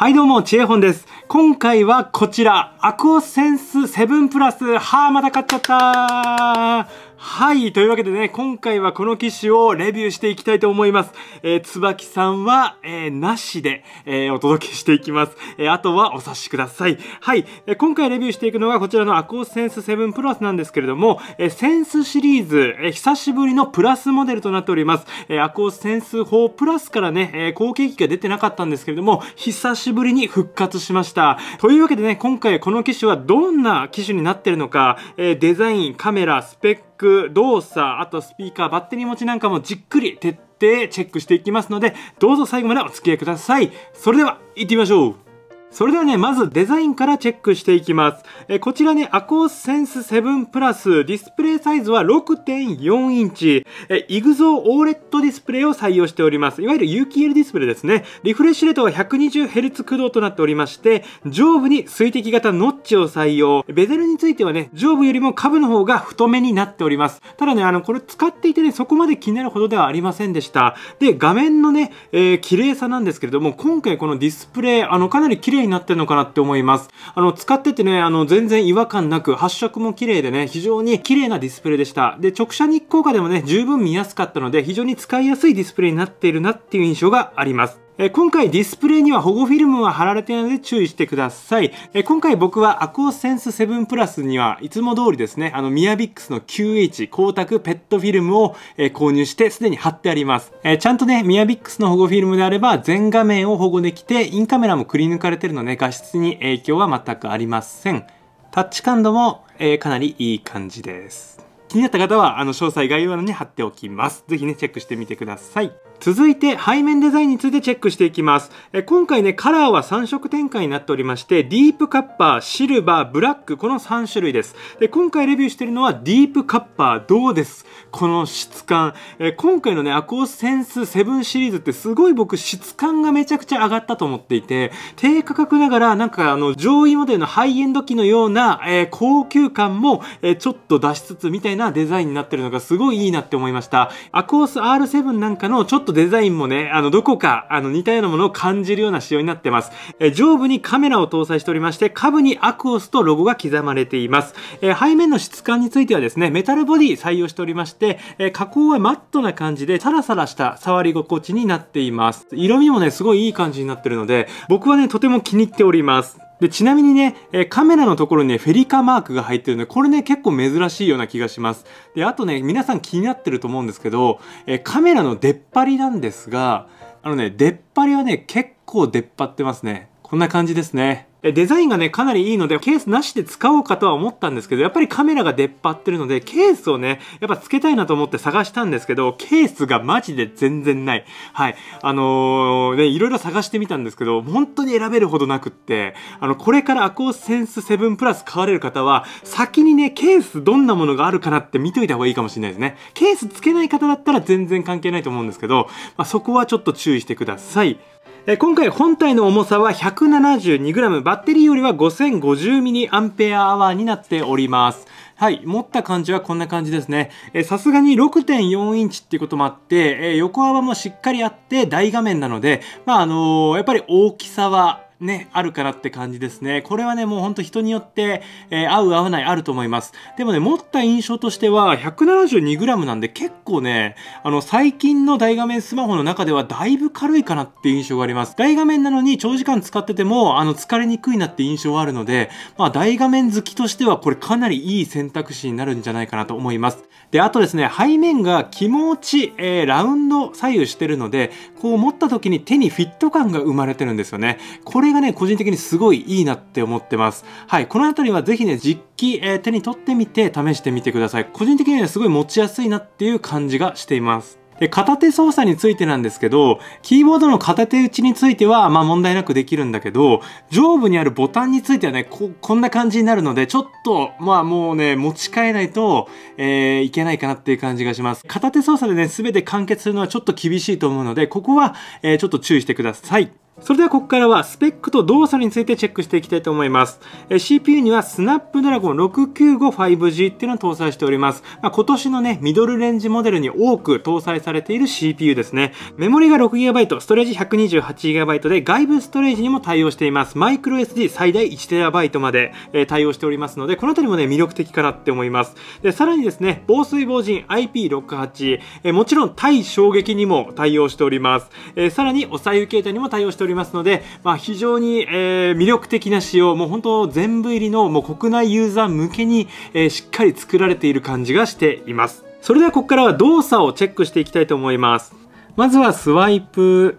はいどうも、ちえほんです。今回はこちら、アクオセンス7プラス。はあ、また買っちゃったはい。というわけでね、今回はこの機種をレビューしていきたいと思います。えー、椿さんは、えー、なしで、えー、お届けしていきます。えー、あとはお察しください。はい。えー、今回レビューしていくのがこちらのアコーセンス7プラスなんですけれども、えー、センスシリーズ、えー、久しぶりのプラスモデルとなっております。えー、アコーセンス4プラスからね、えー、後継機が出てなかったんですけれども、久しぶりに復活しました。というわけでね、今回この機種はどんな機種になってるのか、えー、デザイン、カメラ、スペック、ク、動作、あとスピーカー、バッテリー持ちなんかもじっくり徹底チェックしていきますので、どうぞ最後までお付き合いください。それでは、行ってみましょうそれではね、まずデザインからチェックしていきます。えこちらね、アコースセンス7プラス、ディスプレイサイズは6.4インチ、え、イグゾーオーレットディスプレイを採用しております。いわゆる有機 l ディスプレイですね。リフレッシュレートは 120Hz 駆動となっておりまして、上部に水滴型ノッチを採用。ベゼルについてはね、上部よりも下部の方が太めになっております。ただね、あの、これ使っていてね、そこまで気になるほどではありませんでした。で、画面のね、えー、綺麗さなんですけれども、今回このディスプレイ、あの、かなり綺麗麗になってるのかなって思います。あの、使っててね、あの、全然違和感なく、発色も綺麗でね、非常に綺麗なディスプレイでした。で、直射日光下でもね、十分見やすかったので、非常に使いやすいディスプレイになっているなっていう印象があります。え今回ディスプレイには保護フィルムは貼られているので注意してください。え今回僕はアクオセンス7プラスにはいつも通りですね、あのミヤビックスの QH 光沢ペットフィルムを、え購入してすでに貼ってあります。えちゃんとね、ミヤビックスの保護フィルムであれば全画面を保護できてインカメラもくり抜かれてるので画質に影響は全くありません。タッチ感度も、えかなりいい感じです。気になった方は、あの、詳細概要欄に貼っておきます。ぜひね、チェックしてみてください。続いて背面デザインについてチェックしていきます。え今回ね、カラーは3色展開になっておりまして、ディープカッパー、シルバー、ブラック、この3種類です。で、今回レビューしてるのはディープカッパー、どうですこの質感。え今回のね、アコースセンス7シリーズってすごい僕質感がめちゃくちゃ上がったと思っていて、低価格ながらなんかあの上位モデルのハイエンド機のような、えー、高級感も、えー、ちょっと出しつつみたいなデザインになってるのがすごいいいなって思いました。アコース R7 なんかのちょっととデザインもね、あの、どこか、あの、似たようなものを感じるような仕様になってます。え上部にカメラを搭載しておりまして、下部にアクオスとロゴが刻まれています。え背面の質感についてはですね、メタルボディ採用しておりまして、え加工はマットな感じで、サラサラした触り心地になっています。色味もね、すごいいい感じになってるので、僕はね、とても気に入っております。で、ちなみにね、えカメラのところにね、フェリカマークが入ってるんで、これね、結構珍しいような気がします。で、あとね、皆さん気になってると思うんですけど、えカメラの出っ張りなんですが、あのね、出っ張りはね、結構出っ張ってますね。こんな感じですね。デザインがね、かなりいいので、ケースなしで使おうかとは思ったんですけど、やっぱりカメラが出っ張ってるので、ケースをね、やっぱ付けたいなと思って探したんですけど、ケースがマジで全然ない。はい。あのー、ね、いろいろ探してみたんですけど、本当に選べるほどなくって、あの、これからアコーセンス7プラス買われる方は、先にね、ケースどんなものがあるかなって見といた方がいいかもしれないですね。ケース付けない方だったら全然関係ないと思うんですけど、まあ、そこはちょっと注意してください。え今回本体の重さは 172g バッテリーよりは 5050mAh になっておりますはい。持った感じはこんな感じですね。えさすがに6.4インチっていうこともあって、え横幅もしっかりあって大画面なので、まあ、あのー、やっぱり大きさはね、あるかなって感じですね。これはね、もうほんと人によって、えー、合う合わないあると思います。でもね、持った印象としては、172g なんで結構ね、あの、最近の大画面スマホの中ではだいぶ軽いかなって印象があります。大画面なのに長時間使ってても、あの、疲れにくいなって印象はあるので、まあ、大画面好きとしては、これかなりいい選択肢になるんじゃないかなと思います。で、あとですね、背面が気持ち、えー、ラウンド左右してるので、こう持った時に手にフィット感が生まれてるんですよね。これこれがね、個人的にすごいいいなって思ってます。はい。この辺りはぜひね、実機、えー、手に取ってみて試してみてください。個人的にはすごい持ちやすいなっていう感じがしています。で、片手操作についてなんですけど、キーボードの片手打ちについては、まあ問題なくできるんだけど、上部にあるボタンについてはね、こ、こんな感じになるので、ちょっと、まあもうね、持ち替えないと、えー、いけないかなっていう感じがします。片手操作でね、すべて完結するのはちょっと厳しいと思うので、ここは、えー、ちょっと注意してください。それではここからはスペックと動作についてチェックしていきたいと思います。え CPU にはスナップドラゴン 695-5G っていうのを搭載しております。まあ、今年のね、ミドルレンジモデルに多く搭載されている CPU ですね。メモリが 6GB、ストレージ 128GB で外部ストレージにも対応しています。マイクロ SD 最大 1TB まで、え対応しておりますので、この辺りもね、魅力的かなって思います。で、さらにですね、防水防塵 IP68、えもちろん対衝撃にも対応しております。えさらにお左右携帯にも対応しております。りますので、まあ、非常に、えー、魅力的な仕様、もう本当全部入りのもう国内ユーザー向けに、えー、しっかり作られている感じがしています。それではここからは動作をチェックしていきたいと思います。まずはスワイプ。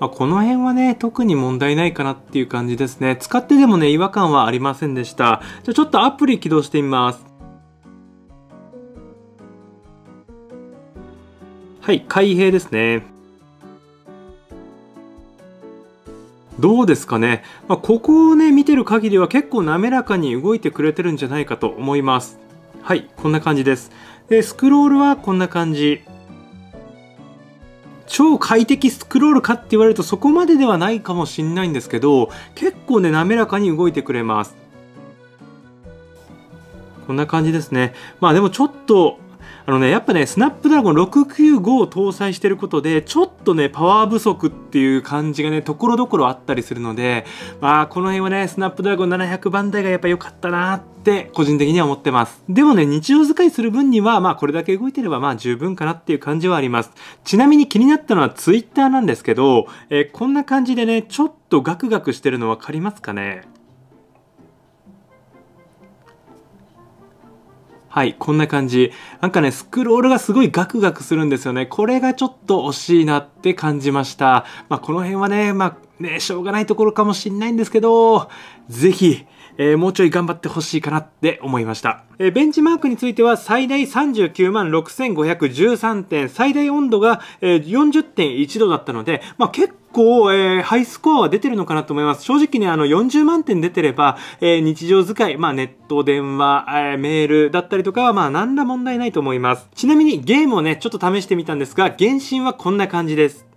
まあ、この辺はね、特に問題ないかなっていう感じですね。使ってでもね、違和感はありませんでした。じゃあちょっとアプリ起動してみます。はい、開閉ですね。どうですかね、まあ、ここをね見てる限りは結構滑らかに動いてくれてるんじゃないかと思いますはいこんな感じですでスクロールはこんな感じ超快適スクロールかって言われるとそこまでではないかもしんないんですけど結構ね滑らかに動いてくれますこんな感じですねまあでもちょっとあのね、やっぱね、スナップドラゴン695を搭載してることで、ちょっとね、パワー不足っていう感じがね、ところどころあったりするので、まあ、この辺はね、スナップドラゴン700番台がやっぱ良かったなって、個人的には思ってます。でもね、日常使いする分には、まあ、これだけ動いてれば、まあ、十分かなっていう感じはあります。ちなみに気になったのは Twitter なんですけど、えー、こんな感じでね、ちょっとガクガクしてるの分かりますかねはい、こんな感じ。なんかね、スクロールがすごいガクガクするんですよね。これがちょっと惜しいなって感じました。まあ、この辺はね、まあ、ね、しょうがないところかもしんないんですけど、ぜひ、えー、もうちょい頑張ってほしいかなって思いました。えー、ベンチマークについては最大39 6513点、最大温度が、えー、40.1度だったので、まあ、結構、えー、ハイスコアは出てるのかなと思います。正直ね、あの、40万点出てれば、えー、日常使い、まあ、ネット、電話、えー、メールだったりとかは、まあ、何ら問題ないと思います。ちなみに、ゲームをね、ちょっと試してみたんですが、原神はこんな感じです。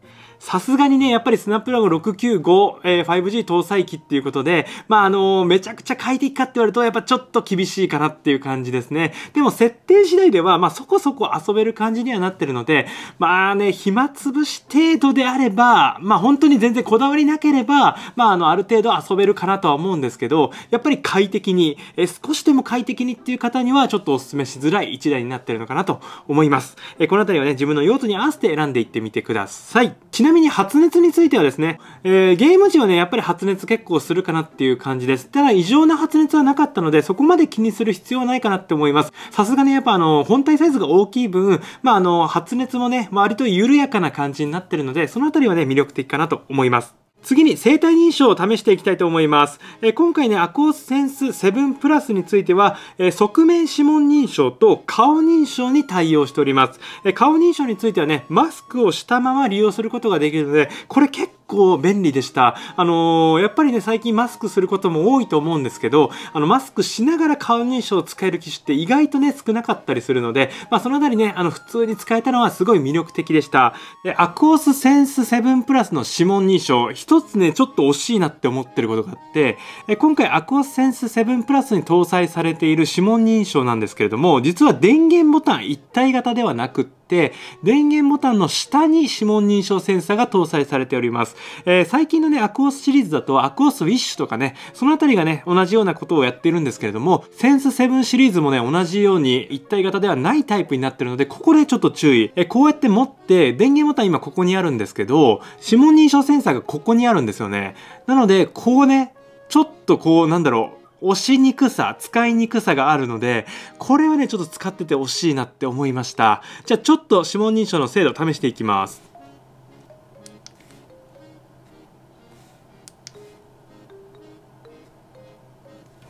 さすがにね、やっぱりスナップラゴン695、えー、5G 搭載機っていうことで、まあ、あのー、めちゃくちゃ快適かって言われると、やっぱちょっと厳しいかなっていう感じですね。でも、設定次第では、まあ、そこそこ遊べる感じにはなってるので、まあね、暇つぶし程度であれば、まあ、本当に全然こだわりなければ、まあ、あの、ある程度遊べるかなとは思うんですけど、やっぱり快適に、えー、少しでも快適にっていう方には、ちょっとお勧めしづらい1台になってるのかなと思います。えー、この辺りはね、自分の用途に合わせて選んでいってみてください。ちななみに発熱についてはですね、えー、ゲーム時はね、やっぱり発熱結構するかなっていう感じです。ただ異常な発熱はなかったので、そこまで気にする必要はないかなって思います。さすがね、やっぱあの、本体サイズが大きい分、まああの、発熱もね、割と緩やかな感じになってるので、そのあたりはね、魅力的かなと思います。次に生体認証を試していきたいと思います。え今回ね、アコーセンス7プラスについては、え側面指紋認証と顔認証に対応しております。え顔認証についてはね、マスクをしたまま利用することができるので、これ結構構便利でした。あのー、やっぱりね、最近マスクすることも多いと思うんですけど、あの、マスクしながら顔認証を使える機種って意外とね、少なかったりするので、まあ、そのあたりね、あの、普通に使えたのはすごい魅力的でした。で、アクオスセンス7プラスの指紋認証、一つね、ちょっと惜しいなって思ってることがあって、え今回アクオスセンス7プラスに搭載されている指紋認証なんですけれども、実は電源ボタン一体型ではなくって、て電源ボタンの下に指紋認証センサーが搭載されております、えー、最近のねアクオスシリーズだとアクオスウィッシュとかねその辺りがね同じようなことをやってるんですけれどもセンス7シリーズもね同じように一体型ではないタイプになってるのでここでちょっと注意えこうやって持って電源ボタン今ここにあるんですけど指紋認証センサーがここにあるんですよねなのでこうねちょっとこうなんだろう押しにくさ、使いにくさがあるので、これはね、ちょっと使っててほしいなって思いました。じゃあちょっと指紋認証の精度を試していきます。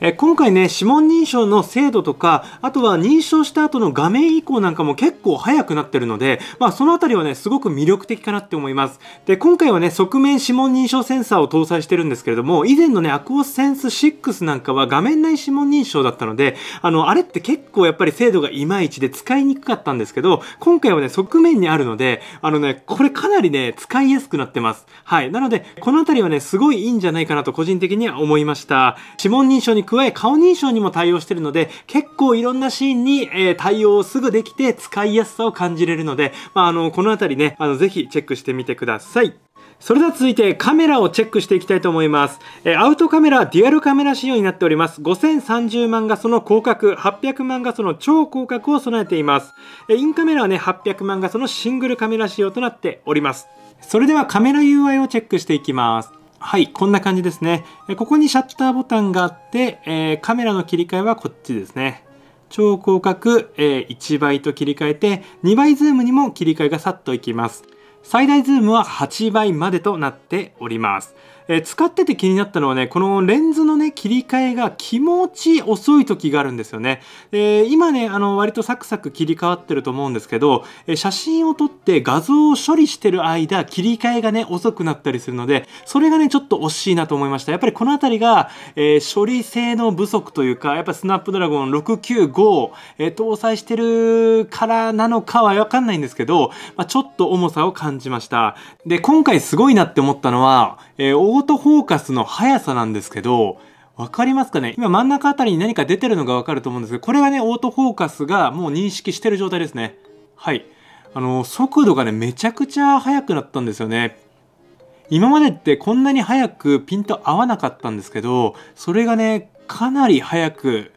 え今回ね、指紋認証の精度とか、あとは認証した後の画面移行なんかも結構早くなってるので、まあそのあたりはね、すごく魅力的かなって思います。で、今回はね、側面指紋認証センサーを搭載してるんですけれども、以前のね、アクオセンス6なんかは画面内指紋認証だったので、あの、あれって結構やっぱり精度がいまいちで使いにくかったんですけど、今回はね、側面にあるので、あのね、これかなりね、使いやすくなってます。はい。なので、このあたりはね、すごいいいんじゃないかなと個人的には思いました。指紋認証に加え顔認証にも対応してるので、結構いろんなシーンに、えー、対応すぐできて使いやすさを感じれるので、まあ、あの、このあたりね、あの、ぜひチェックしてみてください。それでは続いてカメラをチェックしていきたいと思います。えアウトカメラ、デュアルカメラ仕様になっております。5030万画素の広角、800万画素の超広角を備えています。えインカメラはね、800万画素のシングルカメラ仕様となっております。それではカメラ UI をチェックしていきます。はい、こんな感じですね。ここにシャッターボタンがあって、えカメラの切り替えはこっちですね。超広角、え1倍と切り替えて、2倍ズームにも切り替えがさっといきます。最大ズームは8倍までとなっております。えー、使ってて気になったのはね、このレンズのね、切り替えが気持ち遅い時があるんですよね。えー、今ね、あの、割とサクサク切り替わってると思うんですけど、えー、写真を撮って画像を処理してる間、切り替えがね、遅くなったりするので、それがね、ちょっと惜しいなと思いました。やっぱりこのあたりが、え処理性能不足というか、やっぱスナップドラゴン695を、え搭載してるからなのかはわかんないんですけど、まあ、ちょっと重さを感じました。で、今回すごいなって思ったのは、えーオートフォーカスの速さなんですけど、わかりますかね今真ん中あたりに何か出てるのがわかると思うんですけど、これがね、オートフォーカスがもう認識してる状態ですね。はい。あの、速度がね、めちゃくちゃ速くなったんですよね。今までってこんなに早くピント合わなかったんですけど、それがね、かなり早く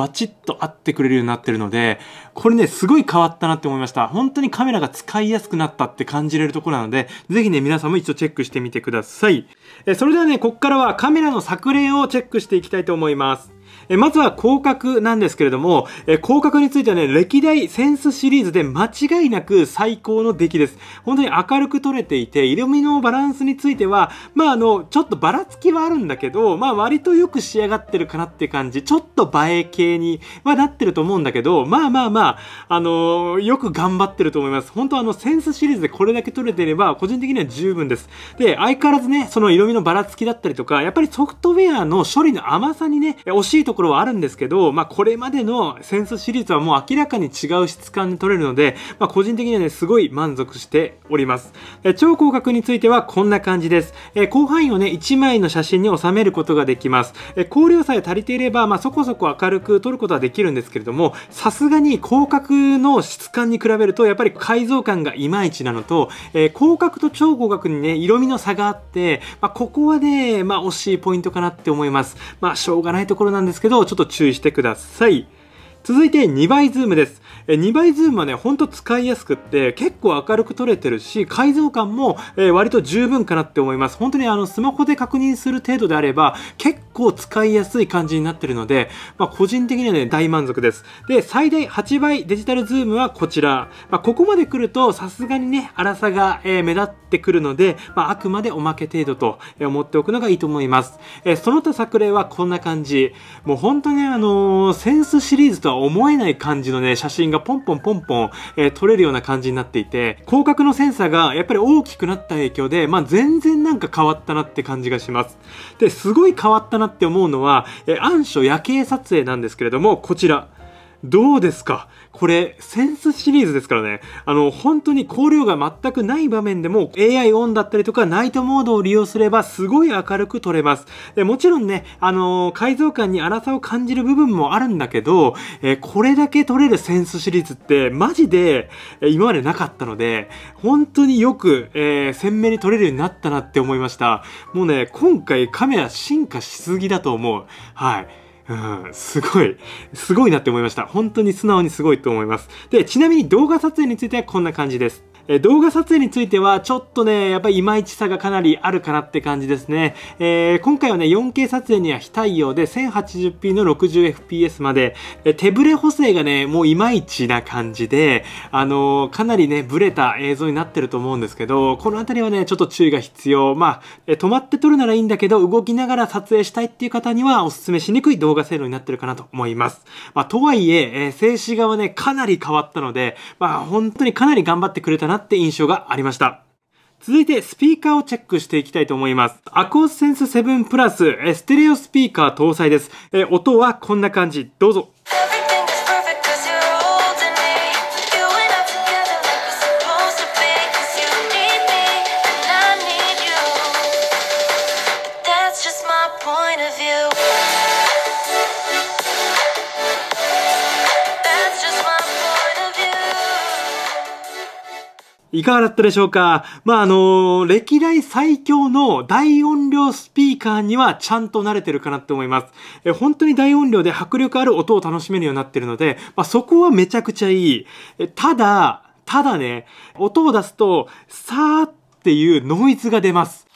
バチッと合ってくれるようになってるので、これね、すごい変わったなって思いました。本当にカメラが使いやすくなったって感じれるところなので、ぜひね、皆さんも一度チェックしてみてください。えそれではね、こっからはカメラの作例をチェックしていきたいと思います。えまずは広角なんですけれども、え広角についてはね、歴代センスシリーズで間違いなく最高の出来です。本当に明るく撮れていて、色味のバランスについては、まああの、ちょっとばらつきはあるんだけど、まあ割とよく仕上がってるかなって感じ、ちょっと映え系にはなってると思うんだけど、まあまあまあ、あのー、よく頑張ってると思います。本当あの、センスシリーズでこれだけ撮れていれば、個人的には十分です。で、相変わらずね、その色味のばらつきだったりとか、やっぱりソフトウェアの処理の甘さにね、惜しいところところはあるんですけど、まあ、これまでのセンスシリーズはもう明らかに違う質感で撮れるので、まあ、個人的にはね、すごい満足しております。え超広角についてはこんな感じです。え広範囲をね、1枚の写真に収めることができます。え光量さえ足りていれば、まあ、そこそこ明るく撮ることはできるんですけれども、さすがに広角の質感に比べると、やっぱり解像感がいまいちなのと、え広角と超広角にね、色味の差があって、まあ、ここはね、まあ、惜しいポイントかなって思います。まあ、しょうがないところなんですけど、ど、ちょっと注意してください。続いて2倍ズームです。2倍ズームはね、ほんと使いやすくって、結構明るく撮れてるし、解像感もえ割と十分かなって思います。本当にあの、スマホで確認する程度であれば、結構使いやすい感じになってるので、まあ、個人的にはね、大満足です。で、最大8倍デジタルズームはこちら。まあ、ここまで来ると、さすがにね、粗さが、えー、目立ってくるので、まあ、あくまでおまけ程度と思っておくのがいいと思います。えー、その他作例はこんな感じ。もう本当ね、あのー、センスシリーズとは思えない感じのね、写真がポンポンポンポン、えー、撮れるような感じになっていて、広角のセンサーがやっぱり大きくなった影響で、まあ、全然なんか変わったなって感じがします。で、すごい変わったなって思うのは、えー、暗所夜景撮影なんですけれども、こちら。どうですかこれ、センスシリーズですからね。あの、本当に光量が全くない場面でも AI オンだったりとかナイトモードを利用すればすごい明るく撮れます。でもちろんね、あのー、改造感に粗さを感じる部分もあるんだけど、えー、これだけ撮れるセンスシリーズってマジで、今までなかったので、本当によく、えー、鮮明に撮れるようになったなって思いました。もうね、今回カメラ進化しすぎだと思う。はい。うん、すごい、すごいなって思いました。本当に素直にすごいと思います。で、ちなみに動画撮影についてはこんな感じです。えー、動画撮影についてはちょっとね、やっぱりいまいちさがかなりあるかなって感じですね。えー、今回はね、4K 撮影には非対応で 1080p の 60fps まで、えー、手ブレ補正がね、もういまいちな感じで、あのー、かなりね、ブレた映像になってると思うんですけど、この辺りはね、ちょっと注意が必要。まあ、えー、止まって撮るならいいんだけど、動きながら撮影したいっていう方にはお勧めしにくい動画性能になってるかなと思います。まあ、とはいえ、えー、静止画はね、かなり変わったので、まあ、本当にかなり頑張ってくれたなって印象がありました。続いてスピーカーをチェックしていきたいと思います。アコースセンス7プラスステレオスピーカー搭載です。え音はこんな感じ。どうぞ。point of view いかがだったでしょうかまあ、あのー、歴代最強の大音量スピーカーにはちゃんと慣れてるかなって思います。え、本当に大音量で迫力ある音を楽しめるようになってるので、まあ、そこはめちゃくちゃいい。え、ただ、ただね、音を出すと、さーっていうノイズが出ます。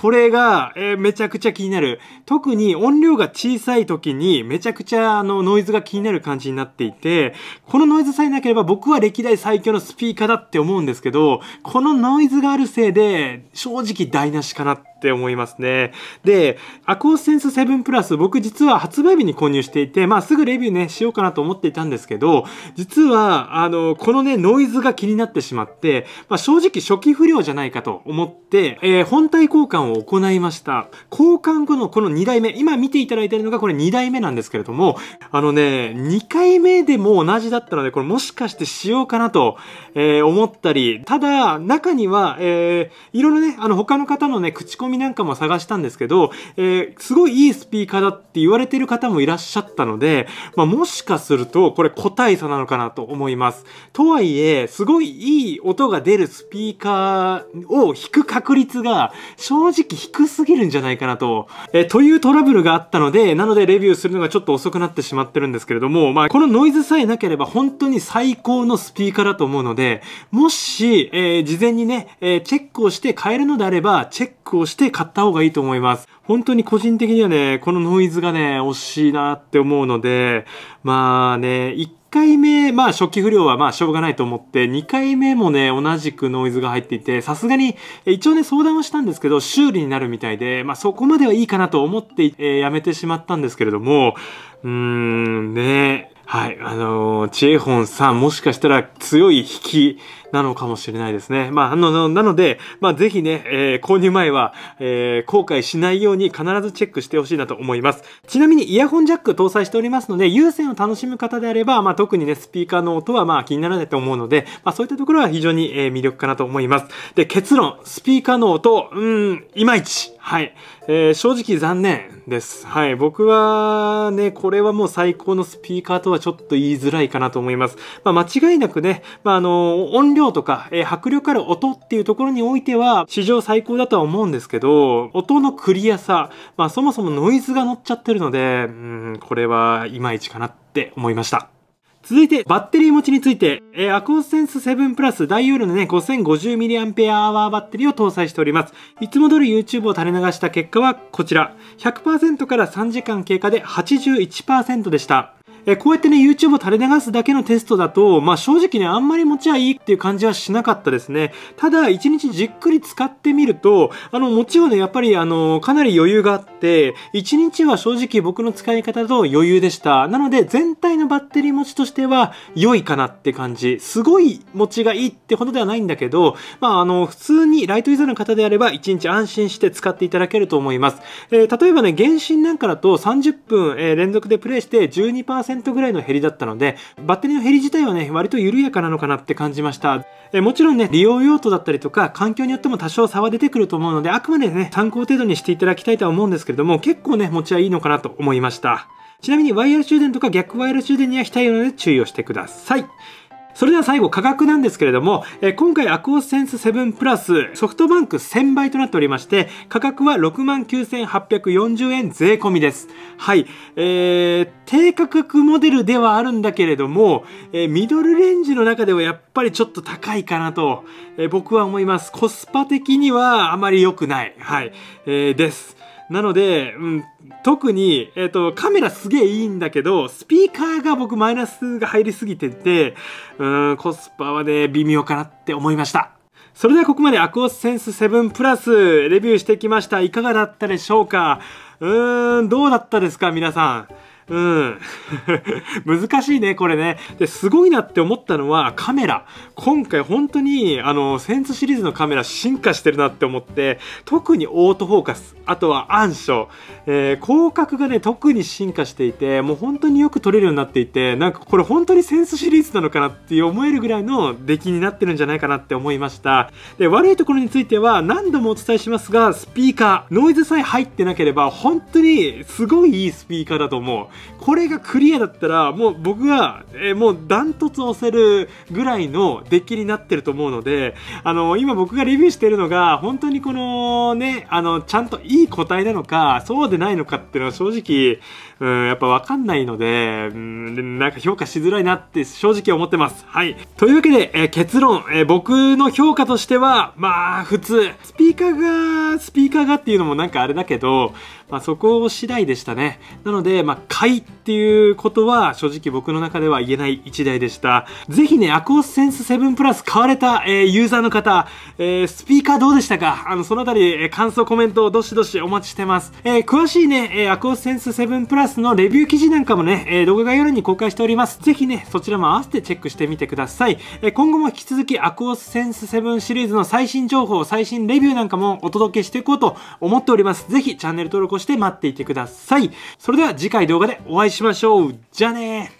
これが、えー、めちゃくちゃ気になる。特に音量が小さい時にめちゃくちゃあのノイズが気になる感じになっていて、このノイズさえなければ僕は歴代最強のスピーカーだって思うんですけど、このノイズがあるせいで正直台無しかなっって思いますね。で、アクオスセンス7プラス、僕実は発売日に購入していて、まあすぐレビューね、しようかなと思っていたんですけど、実は、あの、このね、ノイズが気になってしまって、まあ正直初期不良じゃないかと思って、えー、本体交換を行いました。交換後のこの2代目、今見ていただいているのがこれ2台目なんですけれども、あのね、2回目でも同じだったので、これもしかしてしようかなと、えー、思ったり、ただ、中には、えー、いろいろね、あの他の方のね、口コミ好みなんかも探したんですけど、えー、すごいいいスピーカーだって言われてる方もいらっしゃったので、まあ、もしかするとこれ個体差なのかなと思います。とはいえ、すごいいい音が出るスピーカーを弾く確率が正直低すぎるんじゃないかなと、えー、というトラブルがあったので、なのでレビューするのがちょっと遅くなってしまってるんですけれども、まあ、このノイズさえなければ本当に最高のスピーカーだと思うので、もし、えー、事前にね、えチェックをして買えるのであれば、チェックをしてして買った方がいいと思います。本当に個人的にはね、このノイズがね、惜しいなって思うので、まあね、1回目、まあ初期不良はまあしょうがないと思って、2回目もね、同じくノイズが入っていて、さすがに、一応ね、相談をしたんですけど、修理になるみたいで、まあそこまではいいかなと思って、えー、やめてしまったんですけれども、うーん、ね、はい、あのー、チェホンさん、もしかしたら強い引きなのかもしれないですね。まあ、あの、なので、まあ、ぜひね、えー、購入前は、えー、後悔しないように必ずチェックしてほしいなと思います。ちなみにイヤホンジャック搭載しておりますので、有線を楽しむ方であれば、まあ、特にね、スピーカーの音はまあ気にならないと思うので、まあ、そういったところは非常に、えー、魅力かなと思います。で、結論、スピーカーの音、うん、いまいち。はい。えー、正直残念です。はい。僕はね、これはもう最高のスピーカーとはちょっと言いづらいかなと思います。まあ、間違いなくね、まあ、あの、音量量とか、えー、迫力ある音っていうところにおいては、史上最高だとは思うんですけど、音のクリアさ、まあそもそもノイズが乗っちゃってるので、うん、これはいまいちかなって思いました。続いて、バッテリー持ちについて、えー、アコースセンス7プラス大容量のね、5050mAh バッテリーを搭載しております。いつも通り YouTube を垂れ流した結果はこちら。100%から3時間経過で81%でした。えこうやってね、YouTube を垂れ流すだけのテストだと、まあ正直ね、あんまり持ちはいいっていう感じはしなかったですね。ただ、一日じっくり使ってみると、あの、もちろんね、やっぱりあの、かなり余裕があって、一日は正直僕の使い方と余裕でした。なので、全体のバッテリー持ちとしては良いかなって感じ。すごい持ちがいいってほどではないんだけど、まああの、普通にライトユーザーの方であれば、一日安心して使っていただけると思います。えー、例えばね、原神なんかだと30分、えー、連続でプレイして12% 10%ぐらいの減りだったので、バッテリーの減り自体はね、割と緩やかなのかなって感じました。えもちろんね、利用用途だったりとか、環境によっても多少差は出てくると思うので、あくまでね、参考程度にしていただきたいとは思うんですけれども、結構ね、持ちはいいのかなと思いました。ちなみにワイヤレス充電とか逆ワイヤルス充電には非対応なので注意をしてください。それでは最後価格なんですけれども、え今回アクオスセンス7プラスソフトバンク1000倍となっておりまして、価格は69,840円税込みです。はい。えー、低価格モデルではあるんだけれども、えー、ミドルレンジの中ではやっぱりちょっと高いかなと、えー、僕は思います。コスパ的にはあまり良くない。はい。えー、です。なので、うん、特に、えっ、ー、と、カメラすげえいいんだけど、スピーカーが僕マイナスが入りすぎてて、うん、コスパはね、微妙かなって思いました。それではここまでアクオスセンス7プラスレビューしてきました。いかがだったでしょうかうーん、どうだったですか皆さん。うん。難しいね、これね。で、すごいなって思ったのはカメラ。今回本当に、あの、センスシリーズのカメラ進化してるなって思って、特にオートフォーカス、あとは暗所、えー、広角がね、特に進化していて、もう本当によく撮れるようになっていて、なんかこれ本当にセンスシリーズなのかなって思えるぐらいの出来になってるんじゃないかなって思いました。で、悪いところについては何度もお伝えしますが、スピーカー、ノイズさえ入ってなければ、本当にすごいいいスピーカーだと思う。これがクリアだったら、もう僕が、えー、もうダントツ押せるぐらいのデッキになってると思うので、あの、今僕がレビューしてるのが、本当にこのね、あの、ちゃんといい個体なのか、そうでないのかっていうのは正直、うん、やっぱわかんないので、うん、なんか評価しづらいなって正直思ってます。はい。というわけで、えー、結論、えー、僕の評価としては、まあ、普通。スピーカーが、スピーカーがっていうのもなんかあれだけど、まあ、そこ次第でしたね。なので、まあ、買いっていうことは正直僕の中では言えない一台でした。ぜひね、アコースセンス7プラス買われた、えー、ユーザーの方、えー、スピーカーどうでしたかあの、そのあたり、えー、感想、コメント、どしどしお待ちしてます。えー、詳しいね、えー、アコースセンス7プラススのレビュー記事なんかもね、えー、動画概要欄に公開しております。ぜひね、そちらも合わせてチェックしてみてください。えー、今後も引き続きアクオスセンスセブンシリーズの最新情報、最新レビューなんかもお届けしていこうと思っております。ぜひチャンネル登録をして待っていてください。それでは次回動画でお会いしましょう。じゃあねー。